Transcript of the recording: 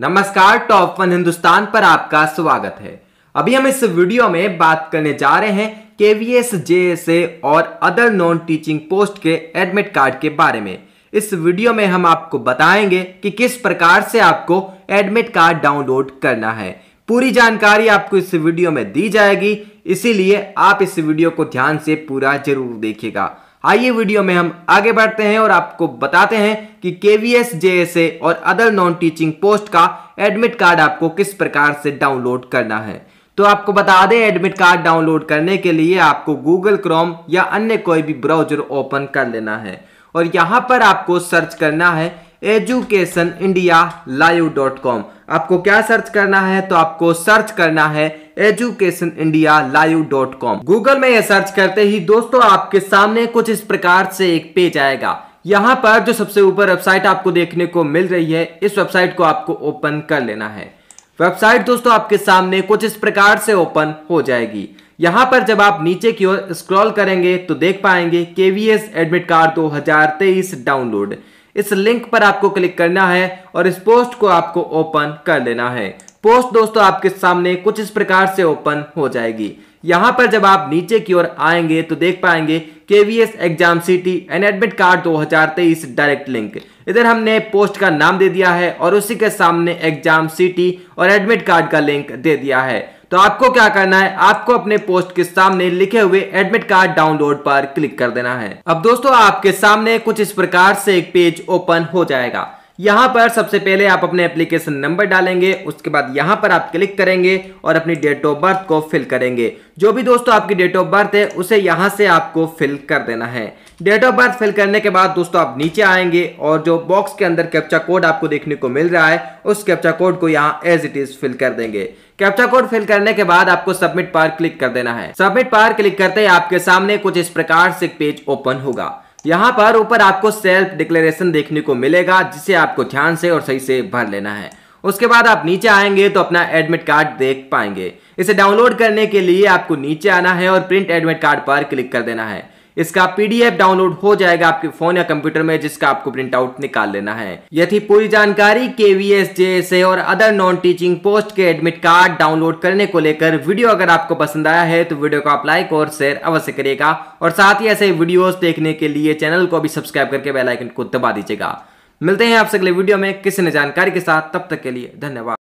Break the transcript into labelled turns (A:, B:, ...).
A: नमस्कार top one Hindustan पर आपका स्वागत है अभी हम इस वीडियो में बात करने जा रहे हैं केवीएस जेएसए और अदर नॉन टीचिंग पोस्ट के एडमिट कार्ड के बारे में इस वीडियो में हम आपको बताएंगे कि किस प्रकार से आपको एडमिट कार्ड डाउनलोड करना है पूरी जानकारी आपको इस वीडियो में दी जाएगी इसीलिए आप इस वीडियो को ध्यान से पूरा जरूर देखिएगा आइए वीडियो में हम आगे बढ़ते हैं और आपको बताते हैं कि K V S J S A और अदर नॉन टीचिंग पोस्ट का एडमिट कार्ड आपको किस प्रकार से डाउनलोड करना है तो आपको बता दें एडमिट कार्ड डाउनलोड करने के लिए आपको गूगल क्रोम या अन्य कोई भी ब्राउजर ओपन कर लेना है और यहाँ पर आपको सर्च करना है education India live dot com आपको क्या सर्च करना है तो आपको सर्च करना है education India live dot com Google में यह सर्च करते ही दोस्तों आपके सामने कुछ इस प्रकार से एक पेज आएगा यहाँ पर जो सबसे ऊपर वेबसाइट आपको देखने को मिल रही है इस वेबसाइट को आपको ओपन कर लेना है वेबसाइट दोस्तों आपके सामने कुछ इस प्रकार से ओपन हो जाएगी यहाँ पर जब आप नीचे की ओर स्क्रॉल करेंगे तो देख पाएंगे केवीएस एडमिट कार्ड 2023 डाउनलोड इस लिंक पर आपको क्लिक करना है और इस पोस्ट को आपको ओपन कर लेना है पोस्ट दोस्तों आपके सामने कुछ इस प्रकार से ओपन हो जाएगी यहाँ पर जब आप नीचे की ओर आएंगे तो देख पाएंगे KVS exam city and admit card दो हजार तेईस डायरेक्ट लिंक इधर हमने पोस्ट का नाम दे दिया है और उसी के सामने एग्जाम सिटी और एडमिट कार्ड का लिंक दे दिया है तो आपको क्या करना है आपको अपने पोस्ट के सामने लिखे हुए एडमिट कार्ड डाउनलोड पर क्लिक कर देना है अब दोस्तों आपके सामने कुछ इस प्रकार से एक पेज ओपन हो जाएगा यहाँ पर सबसे पहले आप अपने एप्लीकेशन नंबर डालेंगे उसके बाद यहाँ पर आप क्लिक करेंगे और अपनी डेट ऑफ बर्थ को फिल करेंगे जो भी दोस्तों आपकी डेट ऑफ बर्थ है उसे यहाँ से आपको फिल कर देना है डेट ऑफ बर्थ फिल करने के बाद दोस्तों आप नीचे आएंगे और जो बॉक्स के अंदर कैप्चा कोड आपको देखने को मिल रहा है उस कैप्चा कोड को यहाँ एज इट इज फिल कर देंगे कैप्चा कोड फिल करने के बाद आपको सबमिट पर क्लिक कर देना है सबमिट पर क्लिक करते ही आपके सामने कुछ इस प्रकार से पेज ओपन होगा यहाँ पर ऊपर आपको सेल्फ डिक्लेरेशन देखने को मिलेगा जिसे आपको ध्यान से और सही से भर लेना है उसके बाद आप नीचे आएंगे तो अपना एडमिट कार्ड देख पाएंगे इसे डाउनलोड करने के लिए आपको नीचे आना है और प्रिंट एडमिट कार्ड पर क्लिक कर देना है इसका पीडीएफ डाउनलोड हो जाएगा आपके फोन या कंप्यूटर में जिसका आपको प्रिंट आउट निकाल लेना है यदि पूरी जानकारी केवीएस जेएसए और अदर नॉन टीचिंग पोस्ट के एडमिट कार्ड डाउनलोड करने को लेकर वीडियो अगर आपको पसंद आया है तो वीडियो को आप लाइक और शेयर अवश्य करिएगा और साथ ही ऐसे वीडियो देखने के लिए चैनल को भी सब्सक्राइब करके बेलाइकन को दबा दीजिएगा मिलते हैं आपसे अगले वीडियो में किसी ने जानकारी के साथ तब तक के लिए धन्यवाद